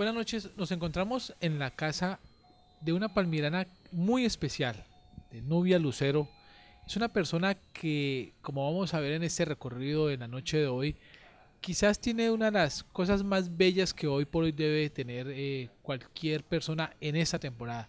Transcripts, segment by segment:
buenas noches. Nos encontramos en la casa de una palmirana muy especial, de Nubia Lucero. Es una persona que, como vamos a ver en este recorrido de la noche de hoy, quizás tiene una de las cosas más bellas que hoy por hoy debe tener eh, cualquier persona en esta temporada.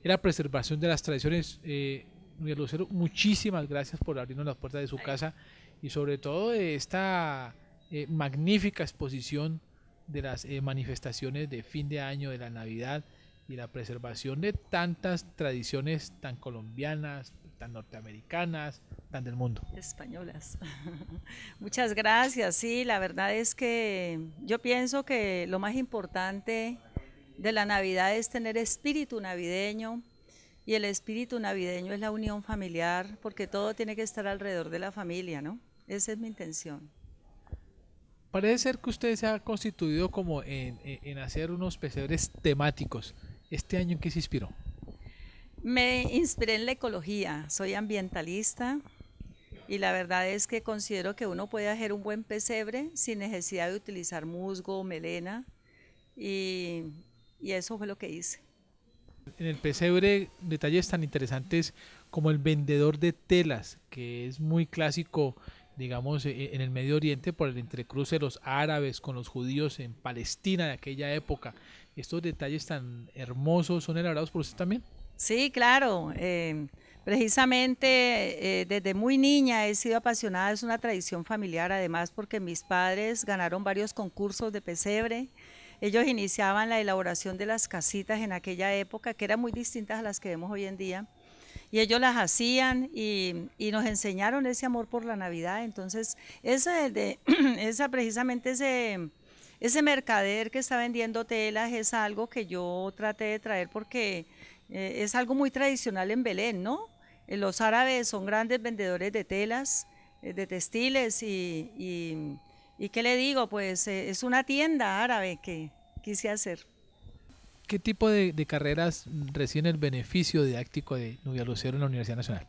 Es la preservación de las tradiciones. Eh, Nubia Lucero, muchísimas gracias por abrirnos las puertas de su casa y sobre todo de esta eh, magnífica exposición de las eh, manifestaciones de fin de año, de la Navidad y la preservación de tantas tradiciones tan colombianas, tan norteamericanas, tan del mundo. Españolas. Muchas gracias. Sí, la verdad es que yo pienso que lo más importante de la Navidad es tener espíritu navideño y el espíritu navideño es la unión familiar porque todo tiene que estar alrededor de la familia, ¿no? Esa es mi intención parece ser que usted se ha constituido como en, en hacer unos pesebres temáticos. ¿Este año en qué se inspiró? Me inspiré en la ecología, soy ambientalista y la verdad es que considero que uno puede hacer un buen pesebre sin necesidad de utilizar musgo o melena y, y eso fue lo que hice. En el pesebre detalles tan interesantes como el vendedor de telas, que es muy clásico digamos, e, en el Medio Oriente por el entrecruce de los árabes con los judíos en Palestina de aquella época. Estos detalles tan hermosos son elaborados por usted también. Sí, claro. Eh, precisamente eh, desde muy niña he sido apasionada, es una tradición familiar además porque mis padres ganaron varios concursos de pesebre. Ellos iniciaban la elaboración de las casitas en aquella época, que eran muy distintas a las que vemos hoy en día y ellos las hacían y, nos enseñaron ese amor por la Navidad. Entonces, esa, esa precisamente ese, ese mercader que está vendiendo telas es algo que yo traté de traer porque eh, es algo muy tradicional en Belén, ¿no? Eh, los árabes son grandes vendedores de telas, eh, de textiles y, y, ¿qué le digo? Pues es una tienda árabe que quise hacer. ¿Qué tipo de, carreras reciben el beneficio didáctico de Nubia Lucero en la Universidad Nacional?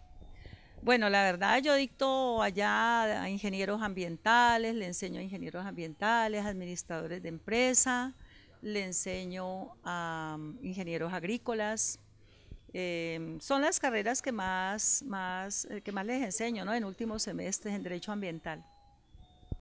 Bueno, la verdad yo dicto allá a ingenieros ambientales, le enseño a ingenieros ambientales, administradores de empresa, le enseño a um, ingenieros agrícolas. Em, son las carreras que más, más, eh, que más les enseño en últimos semestres en derecho ambiental.